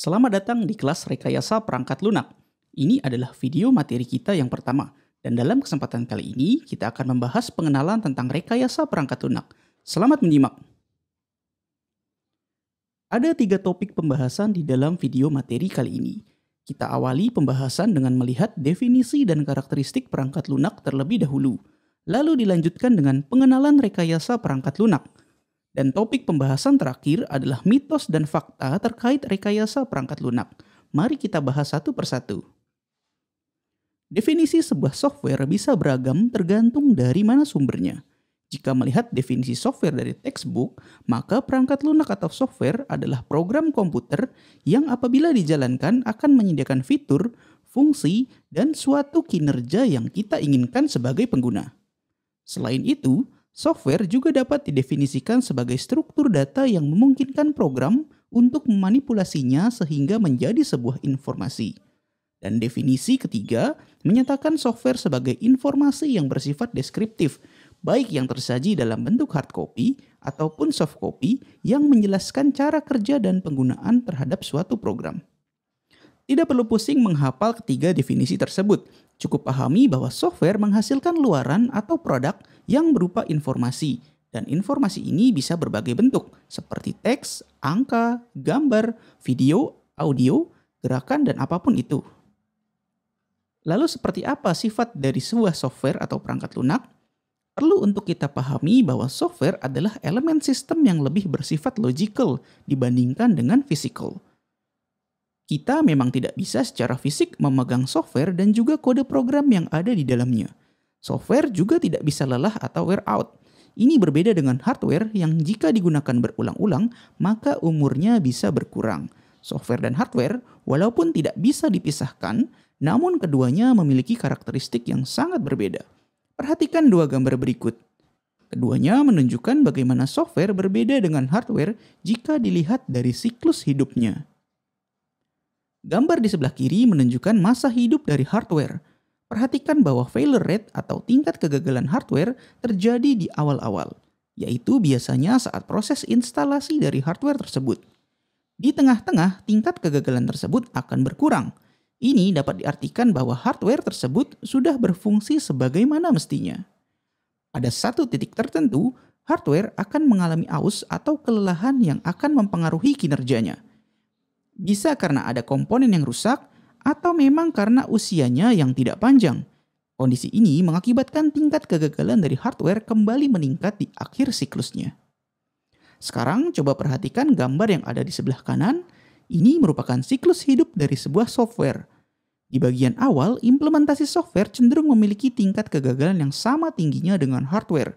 Selamat datang di kelas Rekayasa Perangkat Lunak. Ini adalah video materi kita yang pertama, dan dalam kesempatan kali ini kita akan membahas pengenalan tentang rekayasa perangkat lunak. Selamat menyimak! Ada tiga topik pembahasan di dalam video materi kali ini. Kita awali pembahasan dengan melihat definisi dan karakteristik perangkat lunak terlebih dahulu, lalu dilanjutkan dengan pengenalan rekayasa perangkat lunak – dan topik pembahasan terakhir adalah mitos dan fakta terkait rekayasa perangkat lunak. Mari kita bahas satu persatu. Definisi sebuah software bisa beragam tergantung dari mana sumbernya. Jika melihat definisi software dari textbook, maka perangkat lunak atau software adalah program komputer yang apabila dijalankan akan menyediakan fitur, fungsi, dan suatu kinerja yang kita inginkan sebagai pengguna. Selain itu, Software juga dapat didefinisikan sebagai struktur data yang memungkinkan program untuk memanipulasinya sehingga menjadi sebuah informasi. Dan definisi ketiga menyatakan software sebagai informasi yang bersifat deskriptif, baik yang tersaji dalam bentuk hard copy ataupun soft copy yang menjelaskan cara kerja dan penggunaan terhadap suatu program. Tidak perlu pusing menghafal ketiga definisi tersebut. Cukup pahami bahwa software menghasilkan luaran atau produk yang berupa informasi. Dan informasi ini bisa berbagai bentuk, seperti teks, angka, gambar, video, audio, gerakan, dan apapun itu. Lalu seperti apa sifat dari sebuah software atau perangkat lunak? Perlu untuk kita pahami bahwa software adalah elemen sistem yang lebih bersifat logical dibandingkan dengan physical kita memang tidak bisa secara fisik memegang software dan juga kode program yang ada di dalamnya. Software juga tidak bisa lelah atau wear out. Ini berbeda dengan hardware yang jika digunakan berulang-ulang, maka umurnya bisa berkurang. Software dan hardware, walaupun tidak bisa dipisahkan, namun keduanya memiliki karakteristik yang sangat berbeda. Perhatikan dua gambar berikut. Keduanya menunjukkan bagaimana software berbeda dengan hardware jika dilihat dari siklus hidupnya. Gambar di sebelah kiri menunjukkan masa hidup dari hardware – Perhatikan bahwa failure rate atau tingkat kegagalan hardware terjadi di awal-awal, yaitu biasanya saat proses instalasi dari hardware tersebut. Di tengah-tengah, tingkat kegagalan tersebut akan berkurang. Ini dapat diartikan bahwa hardware tersebut sudah berfungsi sebagaimana mestinya. Pada satu titik tertentu, hardware akan mengalami aus atau kelelahan yang akan mempengaruhi kinerjanya. Bisa karena ada komponen yang rusak, atau memang karena usianya yang tidak panjang. Kondisi ini mengakibatkan tingkat kegagalan dari hardware kembali meningkat di akhir siklusnya. Sekarang coba perhatikan gambar yang ada di sebelah kanan. Ini merupakan siklus hidup dari sebuah software. Di bagian awal, implementasi software cenderung memiliki tingkat kegagalan yang sama tingginya dengan hardware.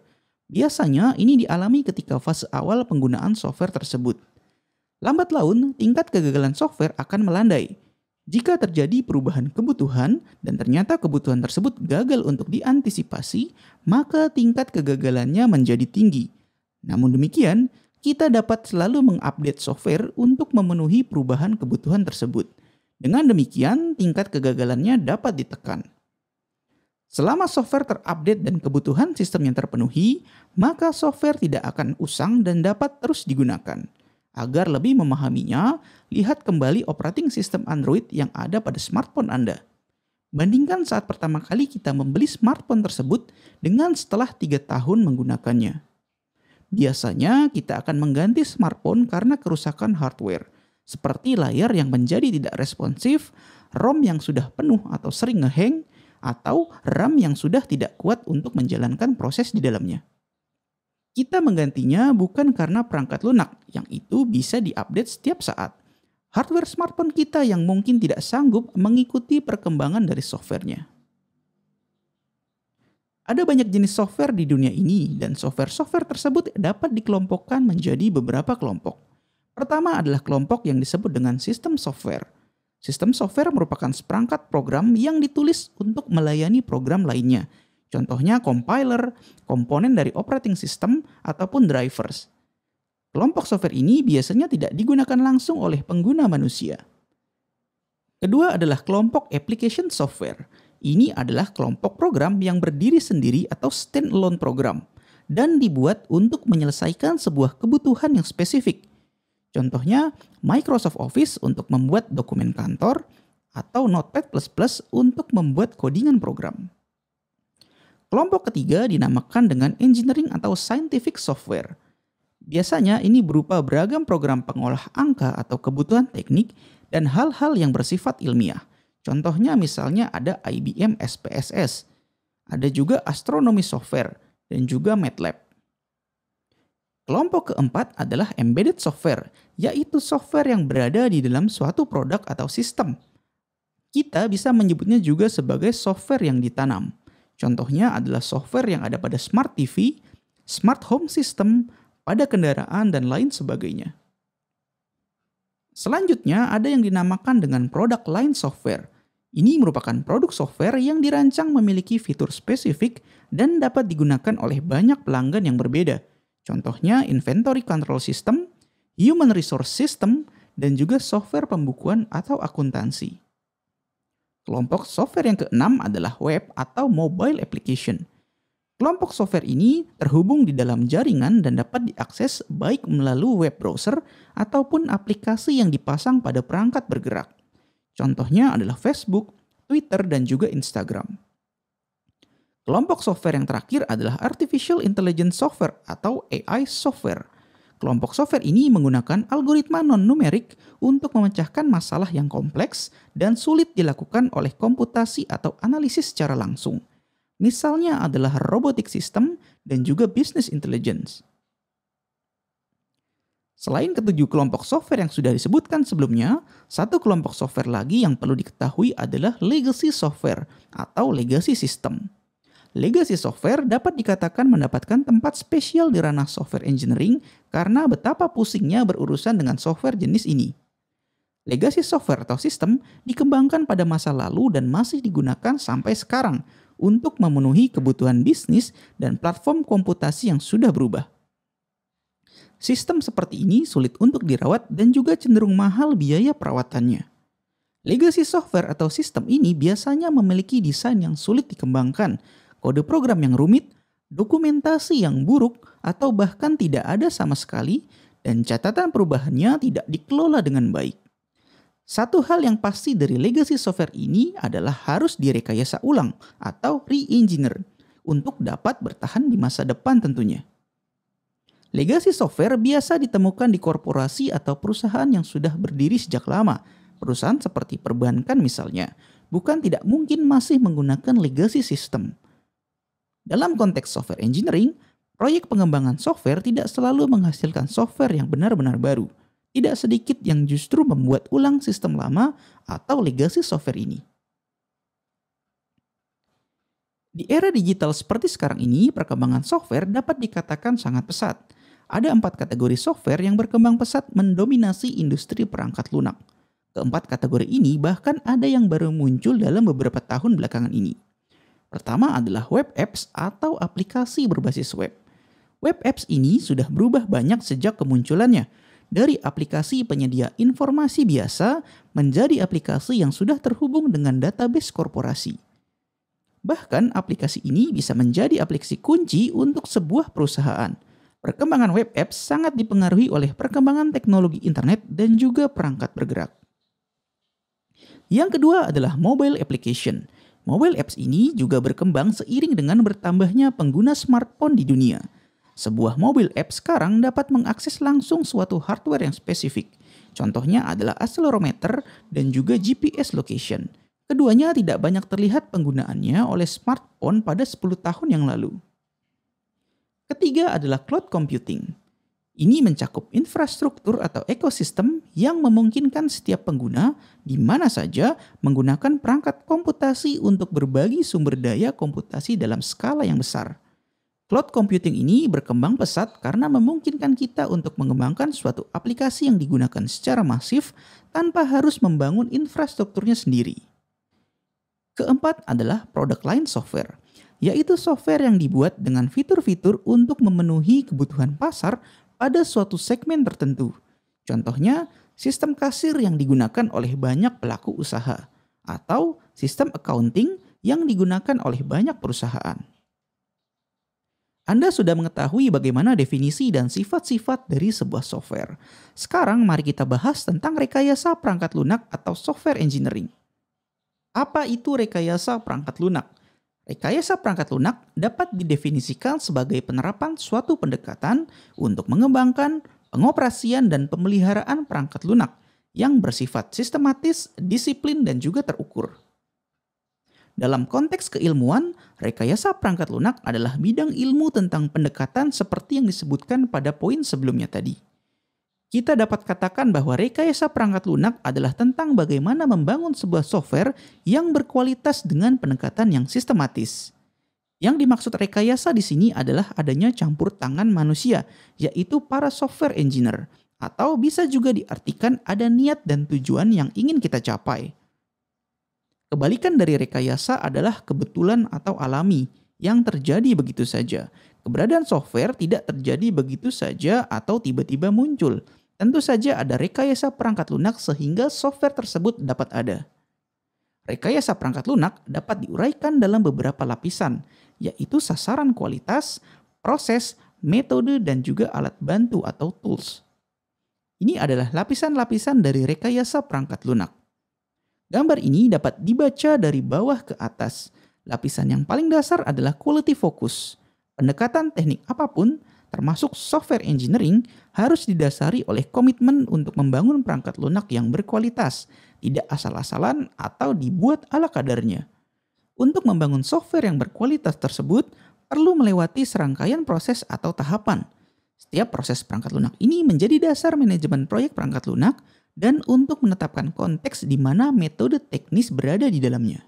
Biasanya ini dialami ketika fase awal penggunaan software tersebut. Lambat laun, tingkat kegagalan software akan melandai, jika terjadi perubahan kebutuhan dan ternyata kebutuhan tersebut gagal untuk diantisipasi, maka tingkat kegagalannya menjadi tinggi. Namun demikian, kita dapat selalu mengupdate software untuk memenuhi perubahan kebutuhan tersebut. Dengan demikian, tingkat kegagalannya dapat ditekan. Selama software terupdate dan kebutuhan sistem yang terpenuhi, maka software tidak akan usang dan dapat terus digunakan. Agar lebih memahaminya, lihat kembali operating system Android yang ada pada smartphone Anda. Bandingkan saat pertama kali kita membeli smartphone tersebut dengan setelah 3 tahun menggunakannya. Biasanya kita akan mengganti smartphone karena kerusakan hardware, seperti layar yang menjadi tidak responsif, ROM yang sudah penuh atau sering ngehang, atau RAM yang sudah tidak kuat untuk menjalankan proses di dalamnya. Kita menggantinya bukan karena perangkat lunak, yang itu bisa diupdate setiap saat. Hardware smartphone kita yang mungkin tidak sanggup mengikuti perkembangan dari softwarenya. Ada banyak jenis software di dunia ini, dan software-software tersebut dapat dikelompokkan menjadi beberapa kelompok. Pertama adalah kelompok yang disebut dengan sistem software. Sistem software merupakan seperangkat program yang ditulis untuk melayani program lainnya, Contohnya compiler, komponen dari operating system, ataupun drivers. Kelompok software ini biasanya tidak digunakan langsung oleh pengguna manusia. Kedua adalah kelompok application software. Ini adalah kelompok program yang berdiri sendiri atau standalone program dan dibuat untuk menyelesaikan sebuah kebutuhan yang spesifik. Contohnya, Microsoft Office untuk membuat dokumen kantor atau Notepad++ untuk membuat codingan program. Kelompok ketiga dinamakan dengan engineering atau scientific software. Biasanya ini berupa beragam program pengolah angka atau kebutuhan teknik dan hal-hal yang bersifat ilmiah. Contohnya misalnya ada IBM SPSS, ada juga astronomi software, dan juga MATLAB. Kelompok keempat adalah embedded software, yaitu software yang berada di dalam suatu produk atau sistem. Kita bisa menyebutnya juga sebagai software yang ditanam. Contohnya adalah software yang ada pada smart TV, smart home system, pada kendaraan, dan lain sebagainya. Selanjutnya, ada yang dinamakan dengan produk line software. Ini merupakan produk software yang dirancang memiliki fitur spesifik dan dapat digunakan oleh banyak pelanggan yang berbeda. Contohnya inventory control system, human resource system, dan juga software pembukuan atau akuntansi. Kelompok software yang keenam adalah web atau mobile application. Kelompok software ini terhubung di dalam jaringan dan dapat diakses baik melalui web browser ataupun aplikasi yang dipasang pada perangkat bergerak. Contohnya adalah Facebook, Twitter, dan juga Instagram. Kelompok software yang terakhir adalah Artificial Intelligence Software atau AI Software. Kelompok software ini menggunakan algoritma non-numerik untuk memecahkan masalah yang kompleks dan sulit dilakukan oleh komputasi atau analisis secara langsung. Misalnya adalah robotik sistem dan juga business intelligence. Selain ketujuh kelompok software yang sudah disebutkan sebelumnya, satu kelompok software lagi yang perlu diketahui adalah legacy software atau legacy system legacy software dapat dikatakan mendapatkan tempat spesial di ranah software engineering karena betapa pusingnya berurusan dengan software jenis ini. Legacy software atau sistem dikembangkan pada masa lalu dan masih digunakan sampai sekarang untuk memenuhi kebutuhan bisnis dan platform komputasi yang sudah berubah. Sistem seperti ini sulit untuk dirawat dan juga cenderung mahal biaya perawatannya. Legacy software atau sistem ini biasanya memiliki desain yang sulit dikembangkan, kode program yang rumit, dokumentasi yang buruk, atau bahkan tidak ada sama sekali, dan catatan perubahannya tidak dikelola dengan baik. Satu hal yang pasti dari legacy software ini adalah harus direkayasa ulang atau re-engineer untuk dapat bertahan di masa depan tentunya. Legacy software biasa ditemukan di korporasi atau perusahaan yang sudah berdiri sejak lama, perusahaan seperti perbankan misalnya, bukan tidak mungkin masih menggunakan legacy system. Dalam konteks software engineering, proyek pengembangan software tidak selalu menghasilkan software yang benar-benar baru. Tidak sedikit yang justru membuat ulang sistem lama atau legasi software ini. Di era digital seperti sekarang ini, perkembangan software dapat dikatakan sangat pesat. Ada empat kategori software yang berkembang pesat mendominasi industri perangkat lunak. Keempat kategori ini bahkan ada yang baru muncul dalam beberapa tahun belakangan ini. Pertama adalah web apps atau aplikasi berbasis web. Web apps ini sudah berubah banyak sejak kemunculannya, dari aplikasi penyedia informasi biasa menjadi aplikasi yang sudah terhubung dengan database korporasi. Bahkan aplikasi ini bisa menjadi aplikasi kunci untuk sebuah perusahaan. Perkembangan web apps sangat dipengaruhi oleh perkembangan teknologi internet dan juga perangkat bergerak. Yang kedua adalah mobile application – Mobile apps ini juga berkembang seiring dengan bertambahnya pengguna smartphone di dunia. Sebuah mobile app sekarang dapat mengakses langsung suatu hardware yang spesifik. Contohnya adalah accelerometer dan juga GPS location. Keduanya tidak banyak terlihat penggunaannya oleh smartphone pada 10 tahun yang lalu. Ketiga adalah cloud computing. Ini mencakup infrastruktur atau ekosistem yang memungkinkan setiap pengguna di mana saja menggunakan perangkat komputasi untuk berbagi sumber daya komputasi dalam skala yang besar. Cloud computing ini berkembang pesat karena memungkinkan kita untuk mengembangkan suatu aplikasi yang digunakan secara masif tanpa harus membangun infrastrukturnya sendiri. Keempat adalah product line software, yaitu software yang dibuat dengan fitur-fitur untuk memenuhi kebutuhan pasar ada suatu segmen tertentu. Contohnya, sistem kasir yang digunakan oleh banyak pelaku usaha atau sistem accounting yang digunakan oleh banyak perusahaan. Anda sudah mengetahui bagaimana definisi dan sifat-sifat dari sebuah software. Sekarang mari kita bahas tentang rekayasa perangkat lunak atau software engineering. Apa itu rekayasa perangkat lunak? Rekayasa perangkat lunak dapat didefinisikan sebagai penerapan suatu pendekatan untuk mengembangkan pengoperasian dan pemeliharaan perangkat lunak yang bersifat sistematis, disiplin, dan juga terukur. Dalam konteks keilmuan, rekayasa perangkat lunak adalah bidang ilmu tentang pendekatan seperti yang disebutkan pada poin sebelumnya tadi kita dapat katakan bahwa rekayasa perangkat lunak adalah tentang bagaimana membangun sebuah software yang berkualitas dengan pendekatan yang sistematis. Yang dimaksud rekayasa di sini adalah adanya campur tangan manusia, yaitu para software engineer, atau bisa juga diartikan ada niat dan tujuan yang ingin kita capai. Kebalikan dari rekayasa adalah kebetulan atau alami yang terjadi begitu saja. Keberadaan software tidak terjadi begitu saja atau tiba-tiba muncul, Tentu saja ada rekayasa perangkat lunak sehingga software tersebut dapat ada. Rekayasa perangkat lunak dapat diuraikan dalam beberapa lapisan, yaitu sasaran kualitas, proses, metode, dan juga alat bantu atau tools. Ini adalah lapisan-lapisan dari rekayasa perangkat lunak. Gambar ini dapat dibaca dari bawah ke atas. Lapisan yang paling dasar adalah quality focus. Pendekatan teknik apapun termasuk software engineering, harus didasari oleh komitmen untuk membangun perangkat lunak yang berkualitas, tidak asal-asalan atau dibuat ala kadarnya. Untuk membangun software yang berkualitas tersebut, perlu melewati serangkaian proses atau tahapan. Setiap proses perangkat lunak ini menjadi dasar manajemen proyek perangkat lunak dan untuk menetapkan konteks di mana metode teknis berada di dalamnya.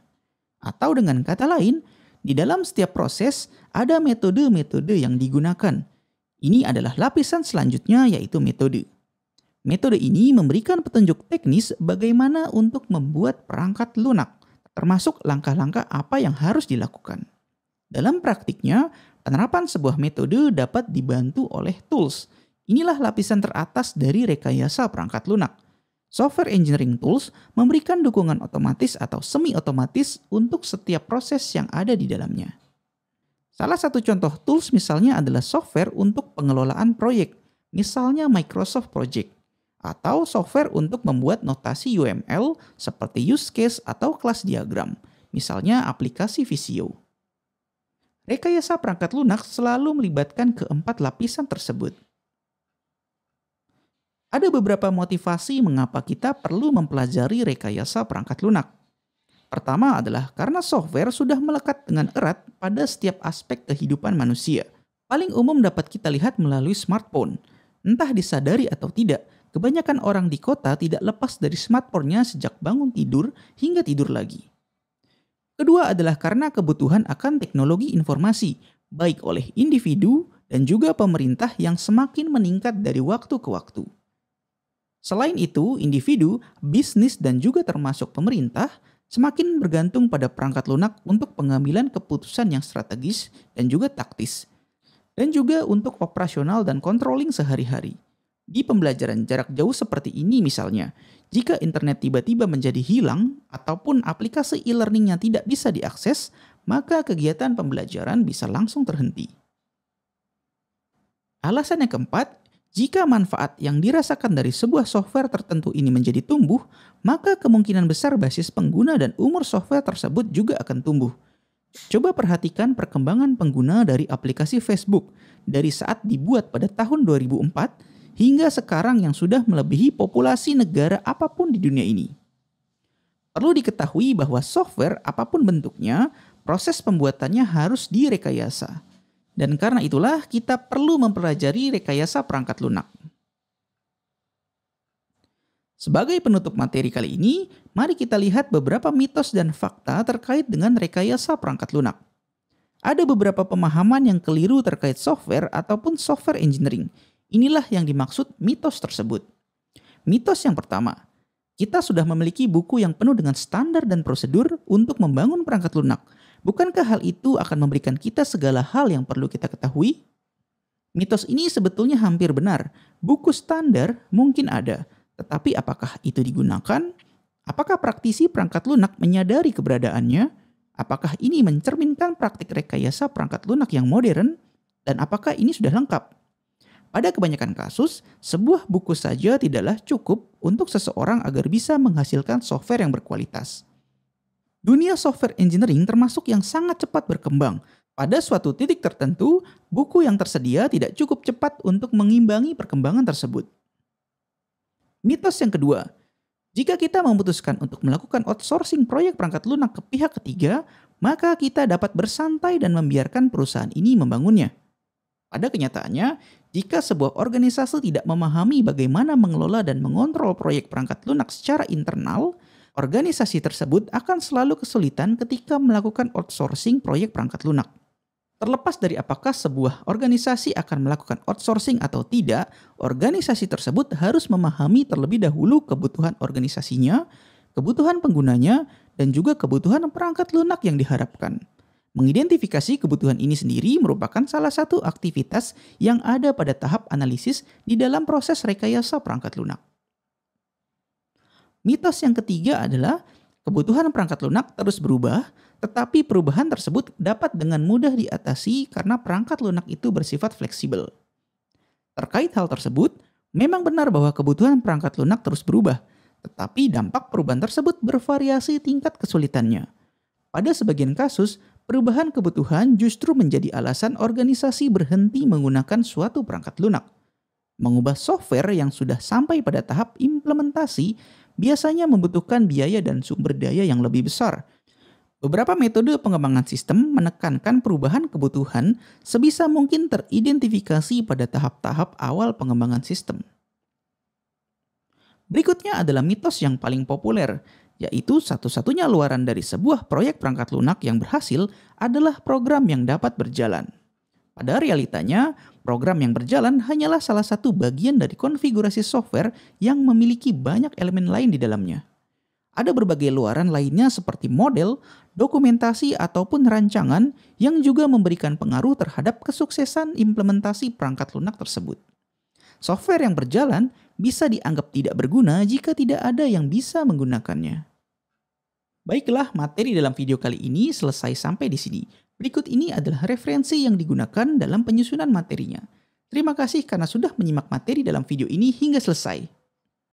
Atau dengan kata lain, di dalam setiap proses ada metode-metode yang digunakan – ini adalah lapisan selanjutnya yaitu metode. Metode ini memberikan petunjuk teknis bagaimana untuk membuat perangkat lunak, termasuk langkah-langkah apa yang harus dilakukan. Dalam praktiknya, penerapan sebuah metode dapat dibantu oleh tools. Inilah lapisan teratas dari rekayasa perangkat lunak. Software engineering tools memberikan dukungan otomatis atau semi-otomatis untuk setiap proses yang ada di dalamnya. Salah satu contoh tools misalnya adalah software untuk pengelolaan proyek, misalnya Microsoft Project, atau software untuk membuat notasi UML seperti use case atau kelas diagram, misalnya aplikasi Visio. Rekayasa perangkat lunak selalu melibatkan keempat lapisan tersebut. Ada beberapa motivasi mengapa kita perlu mempelajari rekayasa perangkat lunak. Pertama adalah karena software sudah melekat dengan erat pada setiap aspek kehidupan manusia. Paling umum dapat kita lihat melalui smartphone. Entah disadari atau tidak, kebanyakan orang di kota tidak lepas dari smartphone-nya sejak bangun tidur hingga tidur lagi. Kedua adalah karena kebutuhan akan teknologi informasi, baik oleh individu dan juga pemerintah yang semakin meningkat dari waktu ke waktu. Selain itu, individu, bisnis, dan juga termasuk pemerintah semakin bergantung pada perangkat lunak untuk pengambilan keputusan yang strategis dan juga taktis, dan juga untuk operasional dan controlling sehari-hari. Di pembelajaran jarak jauh seperti ini misalnya, jika internet tiba-tiba menjadi hilang ataupun aplikasi e-learningnya tidak bisa diakses, maka kegiatan pembelajaran bisa langsung terhenti. Alasan yang keempat jika manfaat yang dirasakan dari sebuah software tertentu ini menjadi tumbuh, maka kemungkinan besar basis pengguna dan umur software tersebut juga akan tumbuh. Coba perhatikan perkembangan pengguna dari aplikasi Facebook dari saat dibuat pada tahun 2004 hingga sekarang yang sudah melebihi populasi negara apapun di dunia ini. Perlu diketahui bahwa software apapun bentuknya, proses pembuatannya harus direkayasa. Dan karena itulah kita perlu mempelajari rekayasa perangkat lunak. Sebagai penutup materi kali ini, mari kita lihat beberapa mitos dan fakta terkait dengan rekayasa perangkat lunak. Ada beberapa pemahaman yang keliru terkait software ataupun software engineering. Inilah yang dimaksud mitos tersebut. Mitos yang pertama, kita sudah memiliki buku yang penuh dengan standar dan prosedur untuk membangun perangkat lunak – Bukankah hal itu akan memberikan kita segala hal yang perlu kita ketahui? Mitos ini sebetulnya hampir benar. Buku standar mungkin ada, tetapi apakah itu digunakan? Apakah praktisi perangkat lunak menyadari keberadaannya? Apakah ini mencerminkan praktik rekayasa perangkat lunak yang modern? Dan apakah ini sudah lengkap? Pada kebanyakan kasus, sebuah buku saja tidaklah cukup untuk seseorang agar bisa menghasilkan software yang berkualitas. Dunia software engineering termasuk yang sangat cepat berkembang. Pada suatu titik tertentu, buku yang tersedia tidak cukup cepat untuk mengimbangi perkembangan tersebut. Mitos yang kedua, jika kita memutuskan untuk melakukan outsourcing proyek perangkat lunak ke pihak ketiga, maka kita dapat bersantai dan membiarkan perusahaan ini membangunnya. Pada kenyataannya, jika sebuah organisasi tidak memahami bagaimana mengelola dan mengontrol proyek perangkat lunak secara internal, organisasi tersebut akan selalu kesulitan ketika melakukan outsourcing proyek perangkat lunak. Terlepas dari apakah sebuah organisasi akan melakukan outsourcing atau tidak, organisasi tersebut harus memahami terlebih dahulu kebutuhan organisasinya, kebutuhan penggunanya, dan juga kebutuhan perangkat lunak yang diharapkan. Mengidentifikasi kebutuhan ini sendiri merupakan salah satu aktivitas yang ada pada tahap analisis di dalam proses rekayasa perangkat lunak. Mitos yang ketiga adalah kebutuhan perangkat lunak terus berubah, tetapi perubahan tersebut dapat dengan mudah diatasi karena perangkat lunak itu bersifat fleksibel. Terkait hal tersebut, memang benar bahwa kebutuhan perangkat lunak terus berubah, tetapi dampak perubahan tersebut bervariasi tingkat kesulitannya. Pada sebagian kasus, perubahan kebutuhan justru menjadi alasan organisasi berhenti menggunakan suatu perangkat lunak. Mengubah software yang sudah sampai pada tahap implementasi biasanya membutuhkan biaya dan sumber daya yang lebih besar. Beberapa metode pengembangan sistem menekankan perubahan kebutuhan sebisa mungkin teridentifikasi pada tahap-tahap awal pengembangan sistem. Berikutnya adalah mitos yang paling populer, yaitu satu-satunya luaran dari sebuah proyek perangkat lunak yang berhasil adalah program yang dapat berjalan. Pada realitanya, program yang berjalan hanyalah salah satu bagian dari konfigurasi software yang memiliki banyak elemen lain di dalamnya. Ada berbagai luaran lainnya seperti model, dokumentasi ataupun rancangan yang juga memberikan pengaruh terhadap kesuksesan implementasi perangkat lunak tersebut. Software yang berjalan bisa dianggap tidak berguna jika tidak ada yang bisa menggunakannya. Baiklah, materi dalam video kali ini selesai sampai di sini. Berikut ini adalah referensi yang digunakan dalam penyusunan materinya. Terima kasih karena sudah menyimak materi dalam video ini hingga selesai.